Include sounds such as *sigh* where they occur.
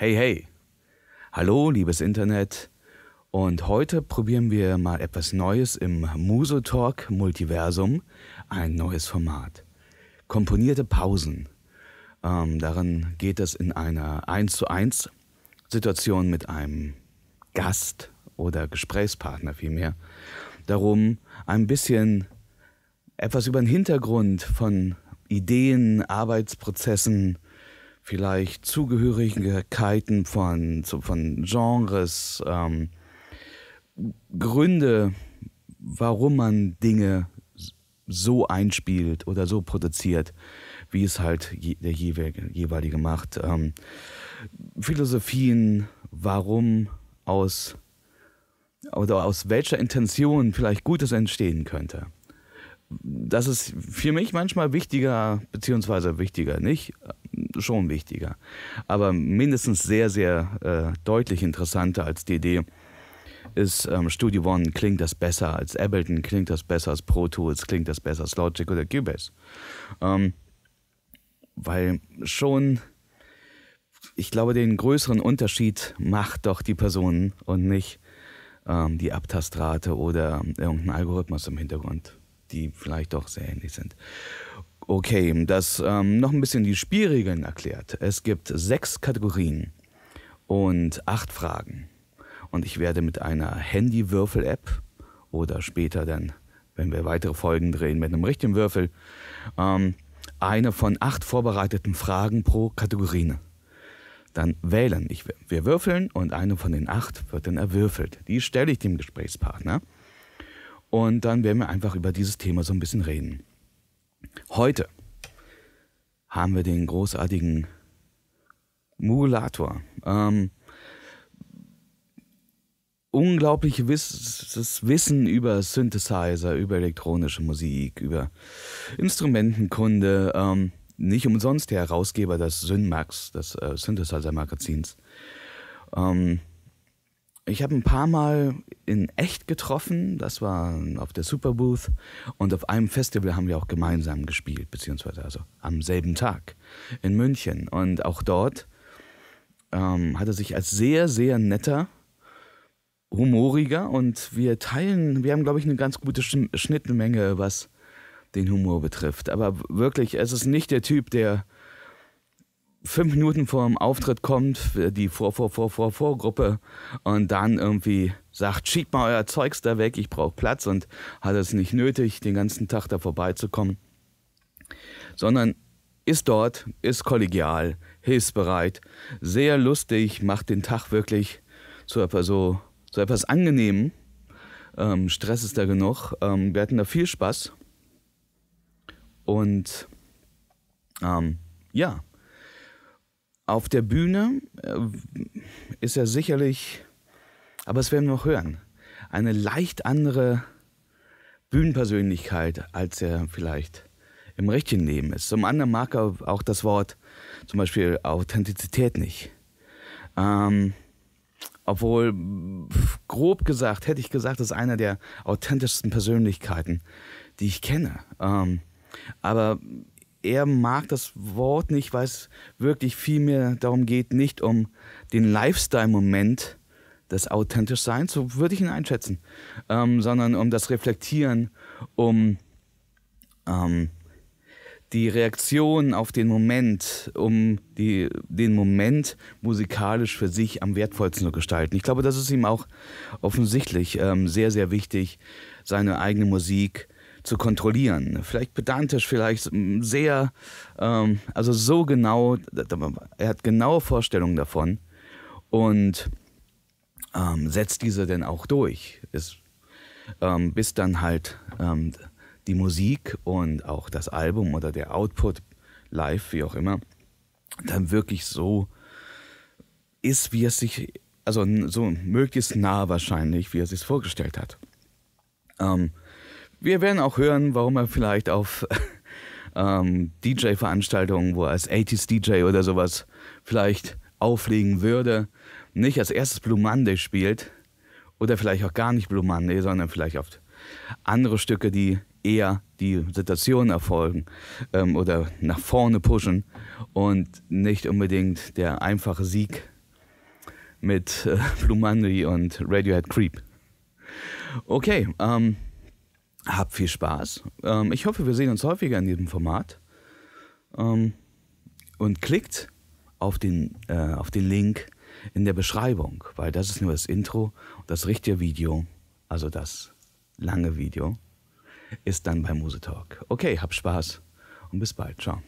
Hey, hey. Hallo, liebes Internet. Und heute probieren wir mal etwas Neues im Musotalk Multiversum, ein neues Format. Komponierte Pausen. Ähm, darin geht es in einer 1 zu 1 Situation mit einem Gast oder Gesprächspartner vielmehr darum, ein bisschen etwas über den Hintergrund von Ideen, Arbeitsprozessen, vielleicht Zugehörigkeiten von, von Genres, ähm, Gründe, warum man Dinge so einspielt oder so produziert, wie es halt der jeweilige, jeweilige macht. Ähm, Philosophien, warum aus oder aus welcher Intention vielleicht Gutes entstehen könnte. Das ist für mich manchmal wichtiger, beziehungsweise wichtiger nicht, schon wichtiger, aber mindestens sehr, sehr äh, deutlich interessanter als die Idee ist, ähm, Studio One klingt das besser als Ableton, klingt das besser als Pro Tools, klingt das besser als Logic oder Cubase. Ähm, weil schon, ich glaube, den größeren Unterschied macht doch die Person und nicht ähm, die Abtastrate oder ähm, irgendein Algorithmus im Hintergrund, die vielleicht doch sehr ähnlich sind. Okay, das ähm, noch ein bisschen die Spielregeln erklärt. Es gibt sechs Kategorien und acht Fragen. Und ich werde mit einer Handy-Würfel-App oder später dann, wenn wir weitere Folgen drehen, mit einem richtigen Würfel, ähm, eine von acht vorbereiteten Fragen pro Kategorie dann wählen. Ich, wir würfeln und eine von den acht wird dann erwürfelt. Die stelle ich dem Gesprächspartner. Und dann werden wir einfach über dieses Thema so ein bisschen reden. Heute haben wir den großartigen Mugulator. Ähm, unglaubliches Wissen über Synthesizer, über elektronische Musik, über Instrumentenkunde. Ähm, nicht umsonst der Herausgeber des Synmax, des äh, Synthesizer-Magazins. Ähm, ich habe ein paar Mal in echt getroffen. Das war auf der Superbooth. Und auf einem Festival haben wir auch gemeinsam gespielt, beziehungsweise also am selben Tag in München. Und auch dort ähm, hat er sich als sehr, sehr netter, humoriger und wir teilen, wir haben, glaube ich, eine ganz gute Schnittmenge, was den Humor betrifft. Aber wirklich, es ist nicht der Typ, der fünf Minuten vor dem Auftritt kommt, die Vor, Vor, Vor, Vor, Vorgruppe und dann irgendwie sagt, schiebt mal euer Zeugs da weg, ich brauche Platz und hat es nicht nötig, den ganzen Tag da vorbeizukommen, sondern ist dort, ist kollegial, hilfsbereit, sehr lustig, macht den Tag wirklich zu etwas so, zu etwas angenehm. Ähm, Stress ist da genug. Ähm, wir hatten da viel Spaß. Und ähm, ja, auf der Bühne äh, ist er sicherlich, aber es werden wir noch hören, eine leicht andere Bühnenpersönlichkeit, als er vielleicht im richtigen Leben ist. Zum anderen mag er auch das Wort zum Beispiel Authentizität nicht. Ähm, obwohl, grob gesagt, hätte ich gesagt, das ist einer der authentischsten Persönlichkeiten, die ich kenne. Ähm, aber er mag das Wort nicht, weil es wirklich viel mehr darum geht, nicht um den Lifestyle-Moment des authentisch Seins, so würde ich ihn einschätzen, ähm, sondern um das Reflektieren, um ähm, die Reaktion auf den Moment, um die, den Moment musikalisch für sich am wertvollsten zu gestalten. Ich glaube, das ist ihm auch offensichtlich ähm, sehr, sehr wichtig, seine eigene Musik zu zu kontrollieren. Vielleicht pedantisch, vielleicht mm, sehr, ähm, also so genau, er hat genaue Vorstellungen davon und ähm, setzt diese dann auch durch. Ist, ähm, bis dann halt ähm, die Musik und auch das Album oder der Output live, wie auch immer, dann wirklich so ist, wie es sich, also so möglichst nah wahrscheinlich, wie er sich vorgestellt hat. Ähm, wir werden auch hören, warum er vielleicht auf *laughs* ähm, DJ-Veranstaltungen, wo er als 80s DJ oder sowas vielleicht auflegen würde, nicht als erstes Blue Monday spielt oder vielleicht auch gar nicht Blue Monday, sondern vielleicht auf andere Stücke, die eher die Situation erfolgen ähm, oder nach vorne pushen und nicht unbedingt der einfache Sieg mit äh, *laughs* Blue Monday und Radiohead Creep. Okay, ähm, hab viel Spaß. Ähm, ich hoffe, wir sehen uns häufiger in diesem Format. Ähm, und klickt auf den, äh, auf den Link in der Beschreibung, weil das ist nur das Intro. Das richtige Video, also das lange Video, ist dann bei Musetalk. Okay, hab Spaß und bis bald. Ciao.